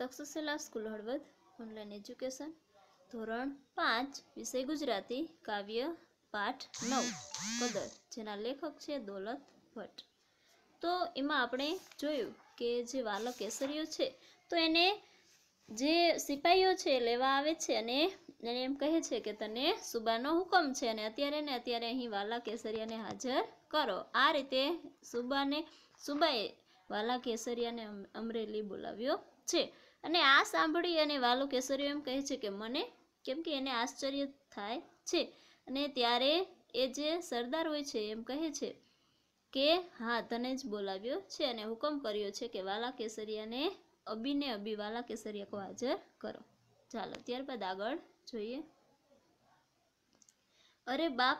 Takshashila school Halvad online education ધોરણ પાંચ વિષય ગુજરાતી કાવ્ય પાઠ નવ કદર જેના લેખક છે દોલત ભટ્ટ તો એમાં આપણે જોયું કે જે વાલક કેસરીઓ છે તો એને જે સિપાહીઓ છે લેવા આવે છે અને એને એમ કહે છે કે તને સુબાનો હુકમ છે અને અત્યારે ને અત્યારે અહીં વાલા કેસરિયાને હાજર કરો આ રીતે સુબાને સુબાએ વાલા કેસરિયાને અમરેલી બોલાવ્યો છે અને આ સાંભળી અને વાલુ વાલુકેશ્વરી એમ કહે છે કે મને કેમ કે એને આશ્ચર્ય થાય છે અને ત્યારે એ જે સરદાર હોય છે એમ કહે છે કે હા તને જ બોલાવ્યો છે અને હુકમ કર્યો છે કે વાલા કેસરિયાને અબીને અબી વાલા કેસરિયા કો હાજર કરો ચાલો ત્યારબાદ આગળ જોઈએ અરે બાપ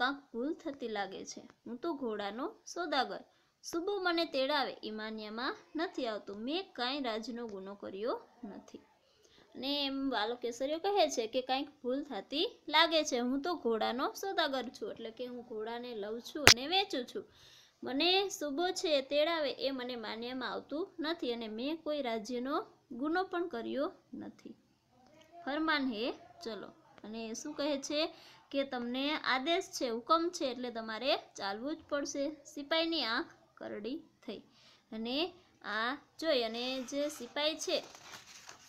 કાંક ભૂલ થતી લાગે છે હું તો ઘોડાનો સોદાગર શુભો મને તેડાવે ઈમાન્યામાં નથી આવતું મેં કાંઈ રાજનો ગુનો કર્યો નથી ને એમ બાલકેશ્વરીઓ કહે છે કે કાંઈક ભૂલ થતી લાગે છે હું તો ઘોડાનો સોદાગર છું એટલે કે હું ઘોડાને લઉં છું અને વેચું છું મને શુભો છે તેડાવે એ મને માન્યામાં આવતું નથી અને મેં કોઈ રાજ્યનો ગુનો પણ કર્યો નથી ફરમાન હે ચલો અને શું કહે છે કે તમને આદેશ છે હુકમ છે એટલે તમારે ચાલવું જ પડશે સિપાહીની આંખ કરડી થઈ અને આ જોઈ અને જે સિપાઈ છે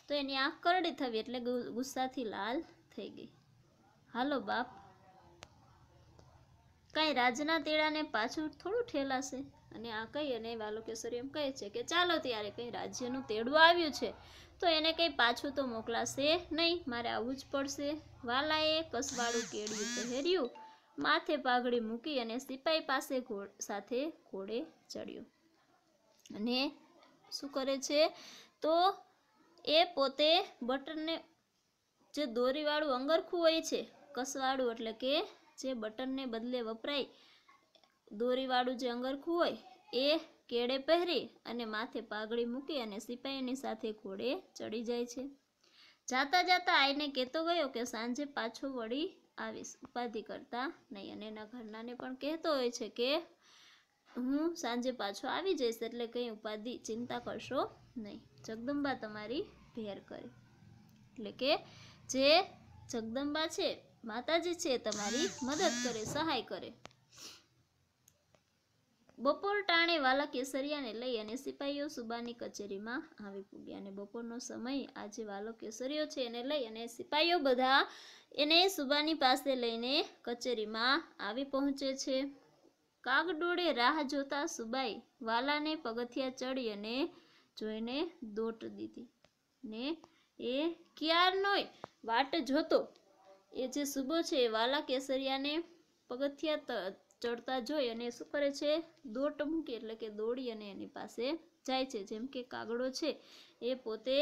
તો એની આંખ કરડી થવી એટલે ગુસ્સાથી લાલ થઈ ગઈ હાલો બાપ કાંઈ રાજના તેડાને પાછું થોડું ઠેલાશે અને આ કહી અને વાલુકેશ્વરી એમ કહે છે કે ચાલો ત્યારે કંઈ રાજ્યનું તેડું આવ્યું છે તો એને કંઈ પાછું તો મોકલાશે નહીં મારે આવવું જ પડશે વાલાએ કસવાળું કેળ્યું પહેર્યું માથે પાઘડી મૂકી અને સિપાઈ પાસે ઘોડ સાથે ઘોડે ચડ્યો અને શું કરે છે તો એ પોતે બટનને જે દોરીવાળું અંગરખું હોય છે કસવાળું એટલે કે જે બટનને બદલે વપરાય દોરીવાળું જે અંગરખું હોય એ કેળે પહેરી અને માથે પાઘડી મૂકી અને સિપાઈની સાથે ઘોડે ચડી જાય છે જાતા જાતા આઈને કહેતો ગયો કે સાંજે પાછો વળી આવી ઉપાધિ કરતા નહીં અને એના ઘરનાને પણ કહેતો હોય છે કે હું સાંજે પાછો આવી જઈશ એટલે કંઈ ઉપાધિ ચિંતા કરશો નહીં જગદંબા તમારી ભેર કરે એટલે કે જે જગદંબા છે માતાજી છે તમારી મદદ કરે સહાય કરે બપોર ટાણે વાલા કેસરિયાને લઈ અને સિપાહીઓ સુબાની કચેરીમાં આવી પૂગ્યા અને બપોરનો સમય આજે વાલો કેસરીઓ છે એને લઈ અને સિપાહીઓ બધા એને સુબાની પાસે લઈને કચેરીમાં આવી પહોંચે છે કાગડોળે રાહ જોતા સુબાઈ વાલાને પગથિયા ચડી અને જોઈને દોટ દીધી ને એ ક્યારનોય વાટ જોતો એ જે સુબો છે એ વાલા કેસરિયાને પગથિયા ચડતા જોઈ અને શું કરે છે દોટ મૂકે એટલે કે દોડી અને એની પાસે જાય છે જેમ કે કાગડો છે એ પોતે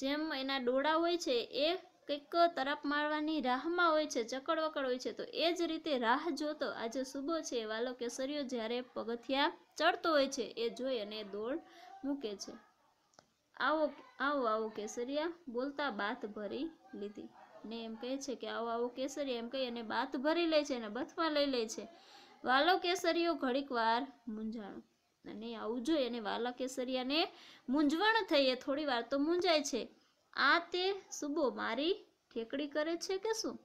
જેમ એના ડોળા હોય છે એ કંઈક તરફ મારવાની રાહમાં હોય છે ચકડ વકડ હોય છે તો એ જ રીતે રાહ જોતો આજે સુબો છે વાલો કેસરીઓ જ્યારે પગથિયા ચડતો હોય છે એ જોઈ અને દોડ મૂકે છે આવો આવો આવો કેસરિયા બોલતા બાથ ભરી લીધી ને એમ કહે છે કે આવો આવો કેસરી એમ કહી અને બાથ ભરી લે છે અને બથમાં લઈ લે છે વાલો કેસરીઓ ઘડીક વાર મૂંઝાણું અને આવું જોઈએ અને વાલા કેસરિયાને મૂંઝવણ થઈએ થોડી વાર તો મૂંઝાય છે આ તે સુબો મારી ઠેકડી કરે છે કે શું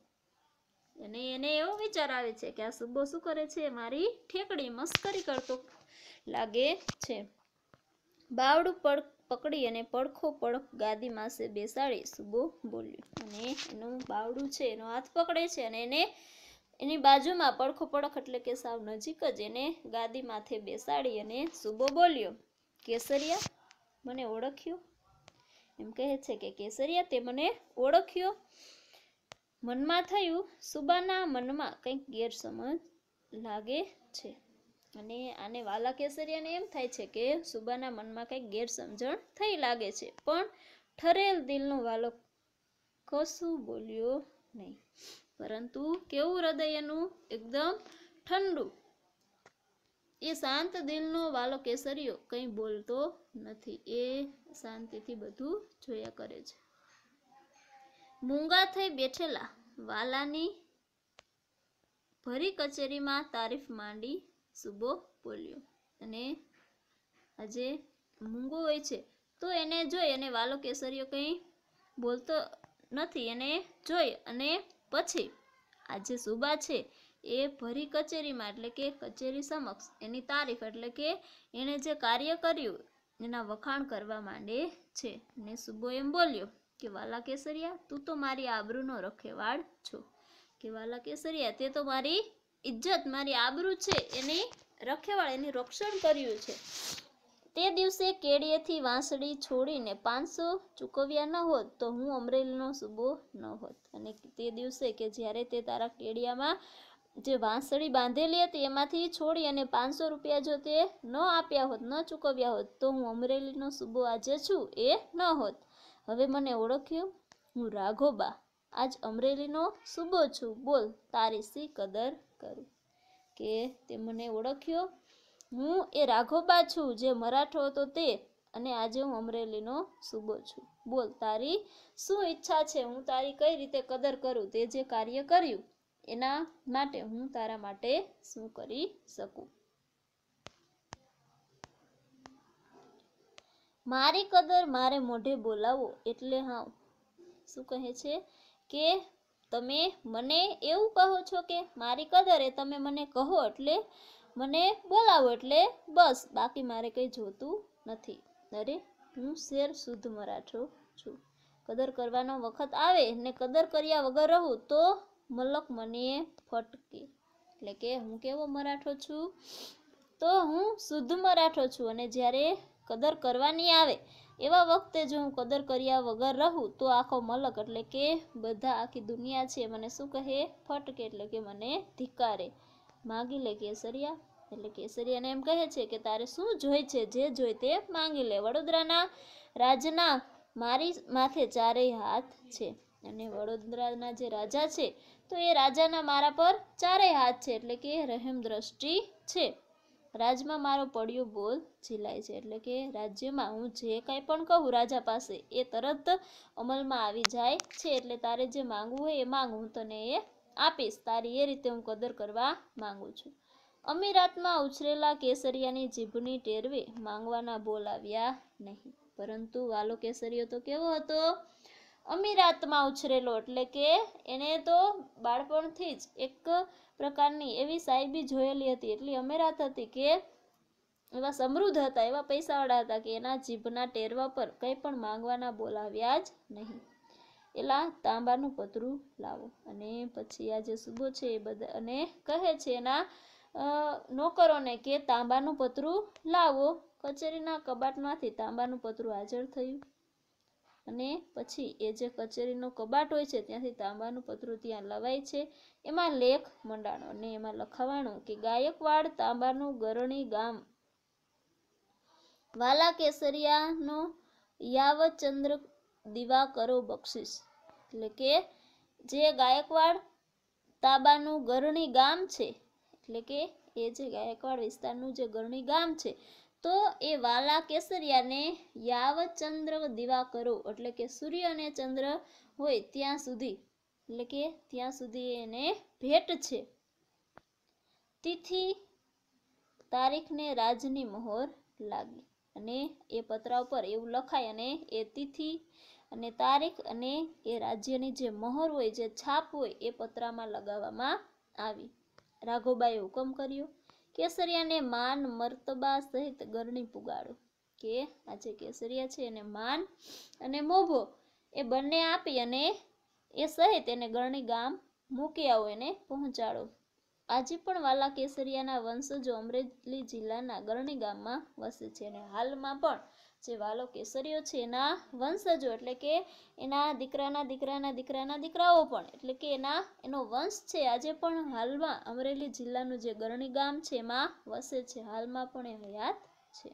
અને એને એવો વિચાર આવે છે કે આ સુબો શું કરે છે મારી ઠેકડી મસ્કરી કરતો લાગે છે બાવડું પડ પકડી અને પડખો પડખ ગાદી માસે બેસાડી સુબો બોલ્યો અને એનું બાવડું છે એનો હાથ પકડે છે અને એને એની બાજુમાં પડખો પડખ એટલે કે સાવ નજીક જ એને ગાદી માથે બેસાડી અને સુબો બોલ્યો કેસરિયા મને ઓળખ્યું એમ કહે છે કે કેસરિયા તે મને ઓળખ્યો મનમાં થયું સુબાના મનમાં કંઈક ગેરસમજ લાગે છે અને આને વાલા કેસરિયાને એમ થાય છે કે સુબાના મનમાં કંઈક ગેરસમજણ થઈ લાગે છે પણ ઠરેલ દિલનો વાલો કશું બોલ્યો નહીં પરંતુ કેવું હૃદયનું એકદમ ઠંડુ એ શાંત દિલનો વાલો કેસરીયો કંઈ બોલતો નથી એ શાંતિથી બધું જોયા કરે છે મૂંગા થઈ બેઠેલા વાલાની ભરી કચેરીમાં તારીફ માંડી સુબો બોલ્યો અને આજે મૂંગો હોય છે તો એને જોઈ અને વાલો કેસરીઓ કંઈ બોલતો નથી એને જોઈ અને પછી આજે સુબા છે એ ભરી કચેરીમાં એટલે કે કચેરી સમક્ષ એની તારીફ એટલે કે એણે જે કાર્ય કર્યું એના વખાણ કરવા માંડે છે અને સુબો એમ બોલ્યો કે વાલા કેસરિયા તું તો મારી આબરૂનો રખેવાળ છો કે વાલા કેસરિયા તે તો મારી ઇજ્જત મારી આબરૂ છે એની રખેવાળ એની રક્ષણ કર્યું છે તે દિવસે કેળીએથી વાંસળી છોડીને પાંચસો ચૂકવ્યા ન હોત તો હું અમરેલીનો સુબો ન હોત અને તે દિવસે કે જ્યારે તે તારા કેડિયામાં જે વાંસળી બાંધેલી હતી એમાંથી છોડી અને પાંચસો રૂપિયા જો તે ન આપ્યા હોત ન ચૂકવ્યા હોત તો હું અમરેલીનો સુબો આજે છું એ ન હોત હવે મને ઓળખ્યો હું રાઘોબા આજ અમરેલીનો સુબો છું બોલ તારી સી કદર કરું કે તે મને ઓળખ્યો હું એ રાઘોબા છું જે મરાઠો હતો તે અને આજે હું અમરેલીનો સુબો છું બોલ તારી શું ઈચ્છા છે હું તારી કઈ રીતે કદર કરું તે જે કાર્ય કર્યું એના માટે હું તારા માટે શું કરી શકું મારી કદર મારે મોઢે બોલાવો એટલે હા શું કહે છે કે તમે મને એવું કહો છો કે મારી કદર એ તમે મને કહો એટલે મને બોલાવો એટલે બસ બાકી મારે કંઈ જોતું નથી અરે હું શેર શુદ્ધ મરાઠો છું કદર કરવાનો વખત આવે ને કદર કર્યા વગર રહું તો મલક મને ફટકી એટલે કે હું કેવો મરાઠો છું તો હું શુદ્ધ મરાઠો છું અને જ્યારે કદર કરવાની આવે એવા વખતે જો હું કદર કર્યા વગર રહું તો આખો મલક એટલે કે બધા આખી દુનિયા છે મને શું કહે ફટકે એટલે કે મને ધિકારે માગી લે કેસરિયા એટલે કેસરિયાને એમ કહે છે કે તારે શું જોઈ છે જે જોઈ તે માંગી લે વડોદરાના રાજના મારી માથે ચારેય હાથ છે અને વડોદરાના જે રાજા છે તો એ રાજાના મારા પર ચારેય હાથ છે એટલે કે રહેમ દ્રષ્ટિ છે રાજમાં મારો પડ્યો બોલ ઝીલાય છે એટલે કે રાજ્યમાં હું જે કંઈ પણ કહું રાજા પાસે એ તરત અમલમાં આવી જાય છે એટલે તારે જે માંગવું હોય એ માંગ હું તને એ આપીશ તારી એ રીતે હું કદર કરવા માંગુ છું અમીરાતમાં ઉછરેલા કેસરિયાની જીભની ટેરવે માંગવાના બોલ આવ્યા નહીં પરંતુ વાલો કેસરિયો તો કેવો હતો અમીરાતમાં ઉછરેલો એટલે કે એને તો બાળપણથી જ એક પ્રકારની એવી સાહેબી જોયેલી હતી એટલી અમીરાત હતી કે એવા સમૃદ્ધ હતા એવા પૈસાવાળા હતા કે એના જીભના ટેરવા પર કંઈ પણ માંગવાના બોલાવ્યા જ નહીં એલા તાંબાનું પતરું લાવો અને પછી આ જે સુબો છે એ બધા અને કહે છે એના નોકરોને કે તાંબાનું પતરું લાવો કચેરીના કબાટમાંથી તાંબાનું પતરું હાજર થયું અને પછી એ જે કચેરીનો કબાટ હોય છે ત્યાંથી તાંબાનું પતરું ત્યાં લવાય છે એમાં લેખ મંડાણો અને એમાં લખાવાણું કે ગાયકવાડ તાંબાનું ગરણી ગામ વાલા કેસરિયાનો યાવચંદ્ર દીવા કરો બક્ષિસ એટલે કે જે ગાયકવાડ તાંબાનું ગરણી ગામ છે એટલે કે એ જે ગાયકવાડ વિસ્તારનું જે ગરણી ગામ છે તો એ વાલા કેસરિયાને યાવચંદ્ર કરો એટલે કે સૂર્ય અને ચંદ્ર હોય ત્યાં સુધી એટલે કે ત્યાં સુધી એને ભેટ છે તિથિ તારીખને રાજની મહોર લાગી અને એ પત્ર ઉપર એવું લખાય અને એ તિથિ અને તારીખ અને એ રાજ્યની જે મહોર હોય જે છાપ હોય એ પત્રમાં લગાવવામાં આવી રાઘોબાએ હુકમ કર્યો કેસરિયાને માન મર્તબા સહિત ગરણી પુગાડો કે આ જે કેસરિયા છે એને માન અને મોભો એ બંને આપી અને એ સહિત એને ગરણી ગામ મૂકી આવો એને પહોંચાડો આજે પણ વાલા કેસરિયાના વંશજો અમરેલી જિલ્લાના ગરણી ગામમાં વસે છે અને હાલમાં પણ જે વાલો કેસરીઓ છે એના વંશજો એટલે કે એના દીકરાના દીકરાના દીકરાના દીકરાઓ પણ એટલે કે એના એનો વંશ છે આજે પણ હાલમાં અમરેલી જિલ્લાનું જે ગરણી ગામ છે એમાં વસે છે હાલમાં પણ એ હયાત છે